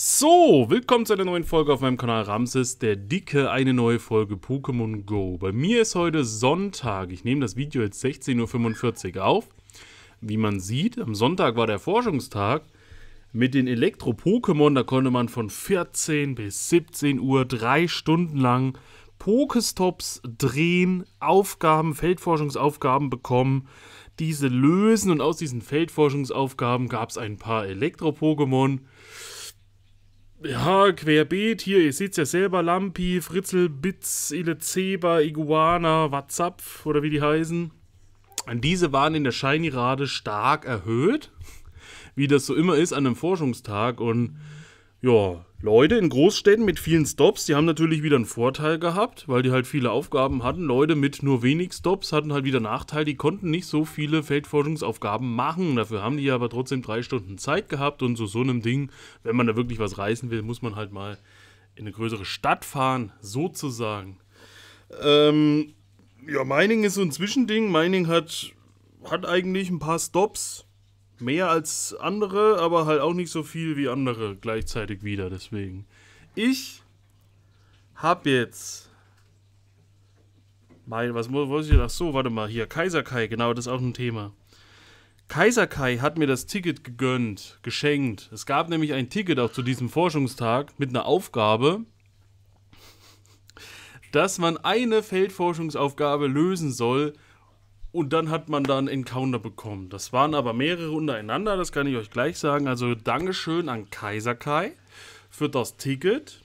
So, willkommen zu einer neuen Folge auf meinem Kanal Ramses, der Dicke, eine neue Folge Pokémon Go. Bei mir ist heute Sonntag, ich nehme das Video jetzt 16.45 Uhr auf. Wie man sieht, am Sonntag war der Forschungstag mit den Elektro-Pokémon, da konnte man von 14 bis 17 Uhr drei Stunden lang Pokestops drehen, Aufgaben, Feldforschungsaufgaben bekommen, diese lösen und aus diesen Feldforschungsaufgaben gab es ein paar Elektro-Pokémon ja, querbeet, hier, ihr seht es ja selber, Lampi, Fritzel, Bitz, Ilezeba, Iguana, Watzapf oder wie die heißen. Und diese waren in der Shiny-Rate stark erhöht, wie das so immer ist an einem Forschungstag und ja, Leute in Großstädten mit vielen Stops, die haben natürlich wieder einen Vorteil gehabt, weil die halt viele Aufgaben hatten. Leute mit nur wenig Stops hatten halt wieder Nachteil, die konnten nicht so viele Feldforschungsaufgaben machen. Dafür haben die aber trotzdem drei Stunden Zeit gehabt und so so einem Ding, wenn man da wirklich was reißen will, muss man halt mal in eine größere Stadt fahren, sozusagen. Ähm, ja, Mining ist so ein Zwischending. Mining hat, hat eigentlich ein paar Stops mehr als andere, aber halt auch nicht so viel wie andere gleichzeitig wieder. Deswegen. Ich hab jetzt. Mein, was muss ich. Ach so, warte mal. Hier, Kaiser Kai, genau, das ist auch ein Thema. Kaiser Kai hat mir das Ticket gegönnt, geschenkt. Es gab nämlich ein Ticket auch zu diesem Forschungstag mit einer Aufgabe, dass man eine Feldforschungsaufgabe lösen soll, und dann hat man da einen Encounter bekommen. Das waren aber mehrere untereinander, das kann ich euch gleich sagen. Also Dankeschön an Kaiser Kai für das Ticket,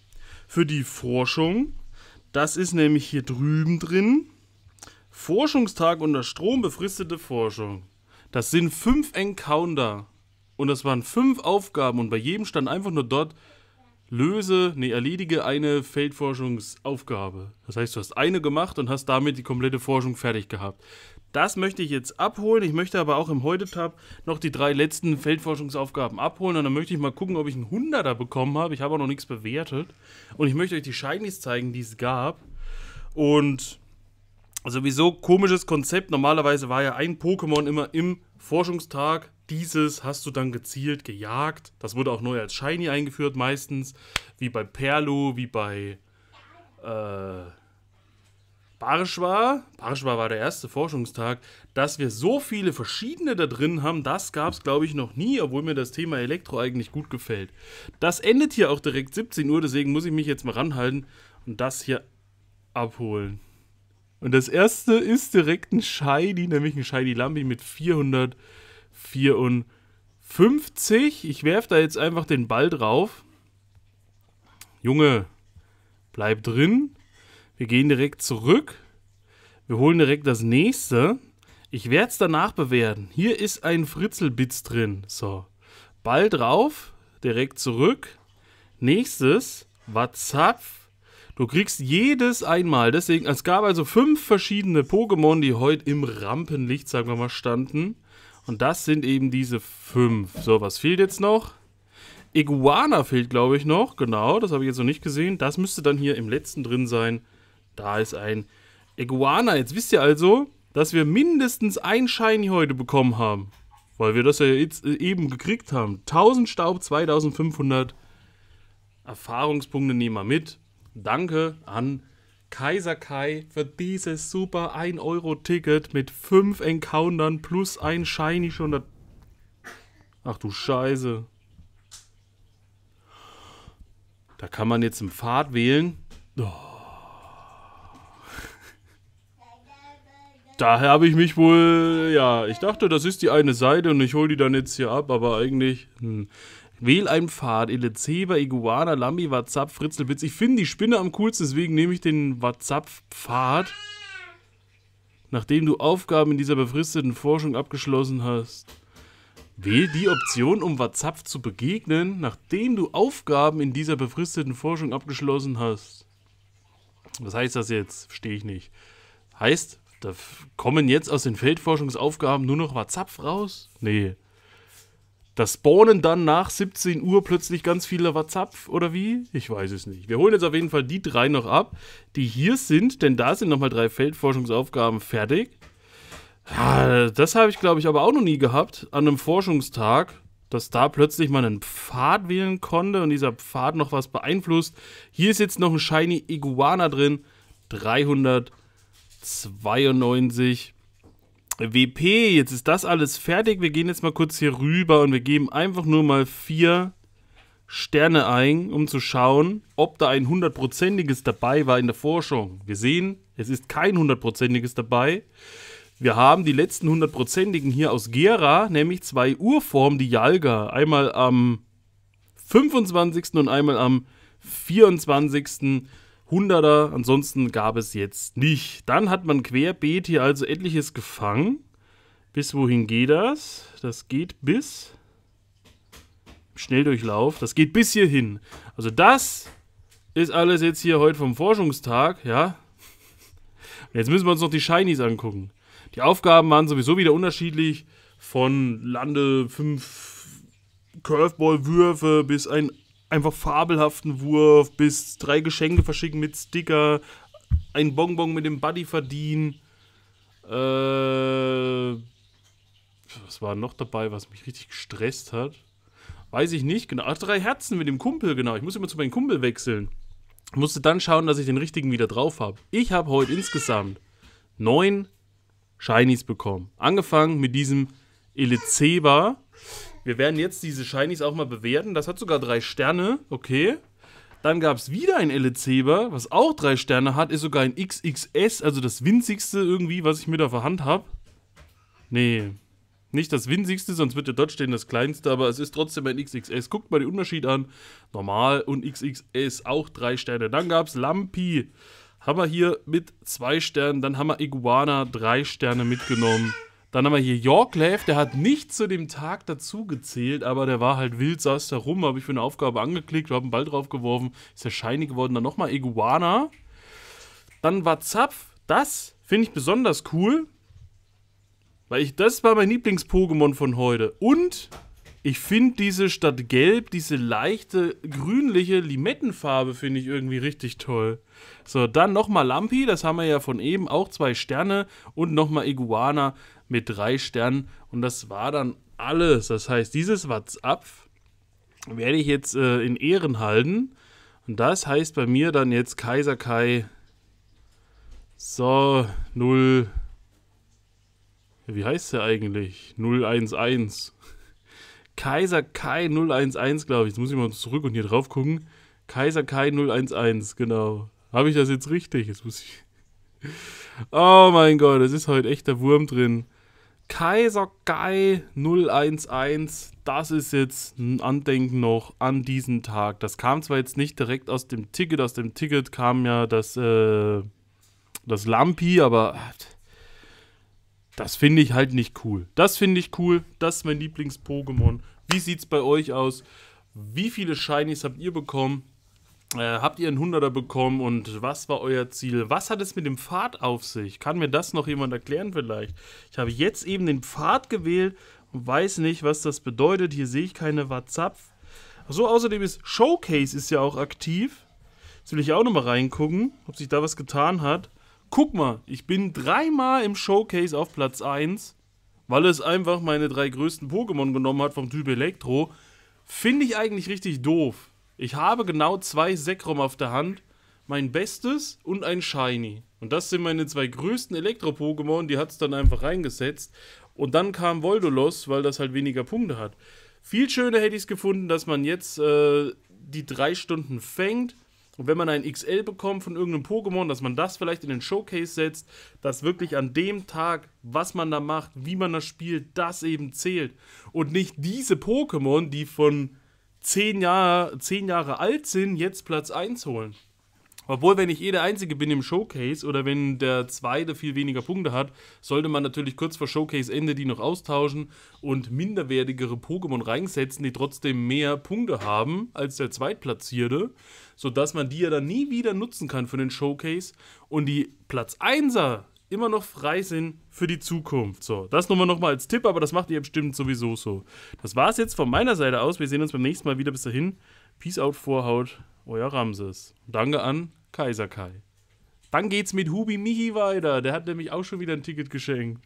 für die Forschung. Das ist nämlich hier drüben drin. Forschungstag unter Strom, befristete Forschung. Das sind fünf Encounter. Und das waren fünf Aufgaben und bei jedem stand einfach nur dort, löse, nee, erledige eine Feldforschungsaufgabe. Das heißt, du hast eine gemacht und hast damit die komplette Forschung fertig gehabt. Das möchte ich jetzt abholen. Ich möchte aber auch im Heute-Tab noch die drei letzten Feldforschungsaufgaben abholen. Und dann möchte ich mal gucken, ob ich einen Hunderter bekommen habe. Ich habe auch noch nichts bewertet. Und ich möchte euch die Shinies zeigen, die es gab. Und sowieso komisches Konzept. Normalerweise war ja ein Pokémon immer im Forschungstag. Dieses hast du dann gezielt gejagt. Das wurde auch neu als Shiny eingeführt meistens. Wie bei Perlo, wie bei... Äh Barschwa, Barschwa war der erste Forschungstag, dass wir so viele verschiedene da drin haben, das gab es, glaube ich, noch nie, obwohl mir das Thema Elektro eigentlich gut gefällt. Das endet hier auch direkt 17 Uhr, deswegen muss ich mich jetzt mal ranhalten und das hier abholen. Und das erste ist direkt ein Shiny, nämlich ein Shiny Lambi mit 454. Ich werfe da jetzt einfach den Ball drauf. Junge, bleib drin. Wir gehen direkt zurück. Wir holen direkt das nächste. Ich werde es danach bewerten. Hier ist ein Fritzelbitz drin. So. Ball drauf. Direkt zurück. Nächstes WhatsApp. Du kriegst jedes einmal. Deswegen, es gab also fünf verschiedene Pokémon, die heute im Rampenlicht, sagen wir mal, standen. Und das sind eben diese fünf. So, was fehlt jetzt noch? Iguana fehlt, glaube ich, noch. Genau, das habe ich jetzt noch nicht gesehen. Das müsste dann hier im letzten drin sein. Da ist ein Iguana. Jetzt wisst ihr also, dass wir mindestens ein Shiny heute bekommen haben. Weil wir das ja jetzt äh, eben gekriegt haben. 1000 Staub, 2500 Erfahrungspunkte nehmen wir mit. Danke an Kaiser Kai für dieses super 1-Euro-Ticket mit 5 Encountern plus ein Shiny schon. Ach du Scheiße. Da kann man jetzt im Pfad wählen. Oh. Daher habe ich mich wohl, ja, ich dachte, das ist die eine Seite und ich hole die dann jetzt hier ab, aber eigentlich, hm. Wähl einen Pfad, Elezeba, Iguana, Lambi, WhatsApp, Fritzelwitz. Ich finde die Spinne am coolsten, deswegen nehme ich den whatsapp pfad Nachdem du Aufgaben in dieser befristeten Forschung abgeschlossen hast. Wähl die Option, um WhatsApp zu begegnen, nachdem du Aufgaben in dieser befristeten Forschung abgeschlossen hast. Was heißt das jetzt? Verstehe ich nicht. Heißt, da kommen jetzt aus den Feldforschungsaufgaben nur noch mal Zapf raus? Nee. Da spawnen dann nach 17 Uhr plötzlich ganz viele WhatsApp oder wie? Ich weiß es nicht. Wir holen jetzt auf jeden Fall die drei noch ab, die hier sind, denn da sind nochmal drei Feldforschungsaufgaben fertig. Ah, das habe ich, glaube ich, aber auch noch nie gehabt an einem Forschungstag, dass da plötzlich man einen Pfad wählen konnte und dieser Pfad noch was beeinflusst. Hier ist jetzt noch ein Shiny Iguana drin. 300 92. WP, jetzt ist das alles fertig. Wir gehen jetzt mal kurz hier rüber und wir geben einfach nur mal vier Sterne ein, um zu schauen, ob da ein hundertprozentiges dabei war in der Forschung. Wir sehen, es ist kein hundertprozentiges dabei. Wir haben die letzten hundertprozentigen hier aus Gera, nämlich zwei Urformen, die Jalga. Einmal am 25. und einmal am 24. Hunderter, ansonsten gab es jetzt nicht. Dann hat man querbeet hier also etliches gefangen. Bis wohin geht das? Das geht bis... Schnelldurchlauf. Das geht bis hierhin. Also das ist alles jetzt hier heute vom Forschungstag, ja. Und jetzt müssen wir uns noch die Shinies angucken. Die Aufgaben waren sowieso wieder unterschiedlich. Von Lande 5 Curveball-Würfe bis ein einfach fabelhaften Wurf bis drei Geschenke verschicken mit Sticker, ein Bonbon mit dem Buddy verdienen. Äh, was war noch dabei, was mich richtig gestresst hat? Weiß ich nicht, genau. Ach, drei Herzen mit dem Kumpel, genau. Ich muss immer zu meinem Kumpel wechseln. Ich musste dann schauen, dass ich den richtigen wieder drauf habe. Ich habe heute insgesamt neun Shinies bekommen. Angefangen mit diesem Elezeba. Wir werden jetzt diese Shinies auch mal bewerten. Das hat sogar drei Sterne. Okay. Dann gab es wieder ein Elizeber, was auch drei Sterne hat. Ist sogar ein XXS, also das winzigste irgendwie, was ich mit auf der Hand habe. Nee, nicht das winzigste, sonst wird der dort stehen das kleinste, aber es ist trotzdem ein XXS. Guckt mal den Unterschied an. Normal und XXS auch drei Sterne. Dann gab es Lampi. Haben wir hier mit zwei Sternen. Dann haben wir Iguana drei Sterne mitgenommen. Dann haben wir hier Yorklave, der hat nicht zu dem Tag dazu gezählt, aber der war halt wild, saß da rum, habe ich für eine Aufgabe angeklickt, habe einen Ball drauf geworfen, ist der shiny geworden. Dann nochmal Iguana. Dann war Zapf, das finde ich besonders cool, weil ich, das war mein Lieblings-Pokémon von heute. Und ich finde diese statt gelb, diese leichte grünliche Limettenfarbe finde ich irgendwie richtig toll. So, dann nochmal Lampi, das haben wir ja von eben, auch zwei Sterne. Und nochmal Iguana mit drei Sternen. Und das war dann alles. Das heißt, dieses WhatsApp werde ich jetzt äh, in Ehren halten. Und das heißt bei mir dann jetzt Kaiser Kai. So, 0. Wie heißt der eigentlich? 011. Kaiser Kai 011, glaube ich. Jetzt muss ich mal zurück und hier drauf gucken. Kaiser Kai 011, genau. Habe ich das jetzt richtig? Jetzt muss ich. Oh mein Gott, es ist heute echt der Wurm drin. Kaiser Kai 011, das ist jetzt ein Andenken noch an diesen Tag. Das kam zwar jetzt nicht direkt aus dem Ticket, aus dem Ticket kam ja das, äh, das Lampi, aber das finde ich halt nicht cool. Das finde ich cool. Das ist mein Lieblings-Pokémon. Wie sieht es bei euch aus? Wie viele Shinies habt ihr bekommen? Äh, habt ihr einen Hunderter bekommen und was war euer Ziel? Was hat es mit dem Pfad auf sich? Kann mir das noch jemand erklären vielleicht? Ich habe jetzt eben den Pfad gewählt und weiß nicht, was das bedeutet. Hier sehe ich keine WhatsApp. So, außerdem ist Showcase ist ja auch aktiv. Jetzt will ich auch nochmal reingucken, ob sich da was getan hat. Guck mal, ich bin dreimal im Showcase auf Platz 1, weil es einfach meine drei größten Pokémon genommen hat vom Typ Elektro. Finde ich eigentlich richtig doof. Ich habe genau zwei Sekrom auf der Hand, mein Bestes und ein Shiny. Und das sind meine zwei größten Elektro-Pokémon, die hat es dann einfach reingesetzt. Und dann kam Voldolos, weil das halt weniger Punkte hat. Viel schöner hätte ich es gefunden, dass man jetzt äh, die drei Stunden fängt und wenn man ein XL bekommt von irgendeinem Pokémon, dass man das vielleicht in den Showcase setzt, dass wirklich an dem Tag, was man da macht, wie man das spielt, das eben zählt. Und nicht diese Pokémon, die von zehn, Jahr, zehn Jahre alt sind, jetzt Platz 1 holen. Obwohl, wenn ich eh der Einzige bin im Showcase oder wenn der Zweite viel weniger Punkte hat, sollte man natürlich kurz vor Showcase-Ende die noch austauschen und minderwertigere Pokémon reinsetzen, die trotzdem mehr Punkte haben als der Zweitplatzierte, sodass man die ja dann nie wieder nutzen kann für den Showcase und die Platz 1er immer noch frei sind für die Zukunft. So, das nochmal nochmal als Tipp, aber das macht ihr bestimmt sowieso so. Das war es jetzt von meiner Seite aus. Wir sehen uns beim nächsten Mal wieder. Bis dahin. Peace out, Vorhaut, euer Ramses. Danke an Kaiser Kai. Dann geht's mit Hubi Michi weiter. Der hat nämlich auch schon wieder ein Ticket geschenkt.